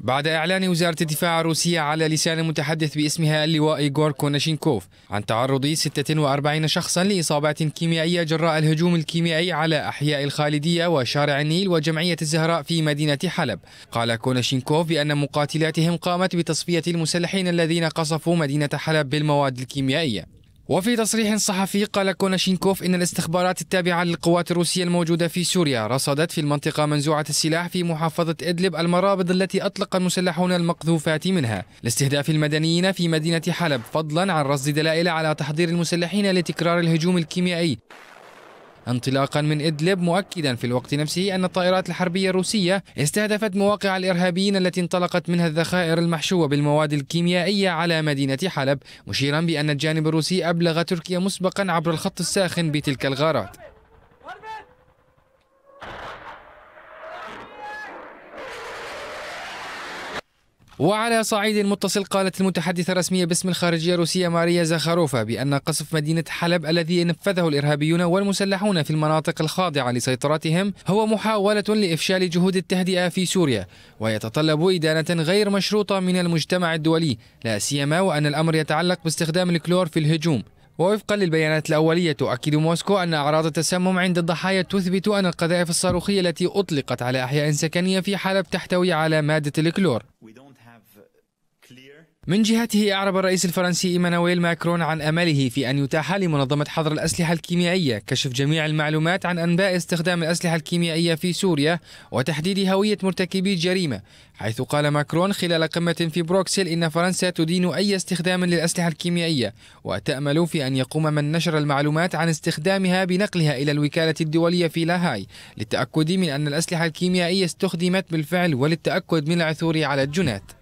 بعد إعلان وزارة الدفاع الروسية على لسان متحدث باسمها اللواء إيغور كوناشينكوف عن تعرض 46 شخصا لإصابات كيميائية جراء الهجوم الكيميائي على أحياء الخالدية وشارع النيل وجمعية الزهراء في مدينة حلب قال كوناشينكوف بأن مقاتلاتهم قامت بتصفية المسلحين الذين قصفوا مدينة حلب بالمواد الكيميائية وفي تصريح صحفي قال كوناشينكوف إن الاستخبارات التابعة للقوات الروسية الموجودة في سوريا رصدت في المنطقة منزوعة السلاح في محافظة إدلب المرابض التي أطلق المسلحون المقذوفات منها لاستهداف المدنيين في مدينة حلب فضلا عن رصد دلائل على تحضير المسلحين لتكرار الهجوم الكيميائي انطلاقا من إدلب مؤكدا في الوقت نفسه أن الطائرات الحربية الروسية استهدفت مواقع الإرهابيين التي انطلقت منها الذخائر المحشوة بالمواد الكيميائية على مدينة حلب مشيرا بأن الجانب الروسي أبلغ تركيا مسبقا عبر الخط الساخن بتلك الغارات وعلى صعيد متصل قالت المتحدثة الرسمية باسم الخارجية الروسية ماريا زاخاروفا بأن قصف مدينة حلب الذي نفذه الإرهابيون والمسلحون في المناطق الخاضعة لسيطرتهم هو محاولة لإفشال جهود التهدئة في سوريا ويتطلب إدانة غير مشروطة من المجتمع الدولي لا سيما وأن الأمر يتعلق باستخدام الكلور في الهجوم ووفقا للبيانات الأولية تؤكد موسكو أن أعراض التسمم عند الضحايا تثبت أن القذائف الصاروخية التي أطلقت على أحياء سكنية في حلب تحتوي على مادة الكلور من جهته أعرب الرئيس الفرنسي إيمانويل ماكرون عن أمله في أن يتاح لمنظمة حظر الأسلحة الكيميائية كشف جميع المعلومات عن أنباء استخدام الأسلحة الكيميائية في سوريا وتحديد هوية مرتكبي الجريمة حيث قال ماكرون خلال قمة في بروكسل إن فرنسا تدين أي استخدام للأسلحة الكيميائية وتأمل في أن يقوم من نشر المعلومات عن استخدامها بنقلها إلى الوكالة الدولية في لاهاي للتأكد من أن الأسلحة الكيميائية استخدمت بالفعل وللتأكد من العثور على الجنات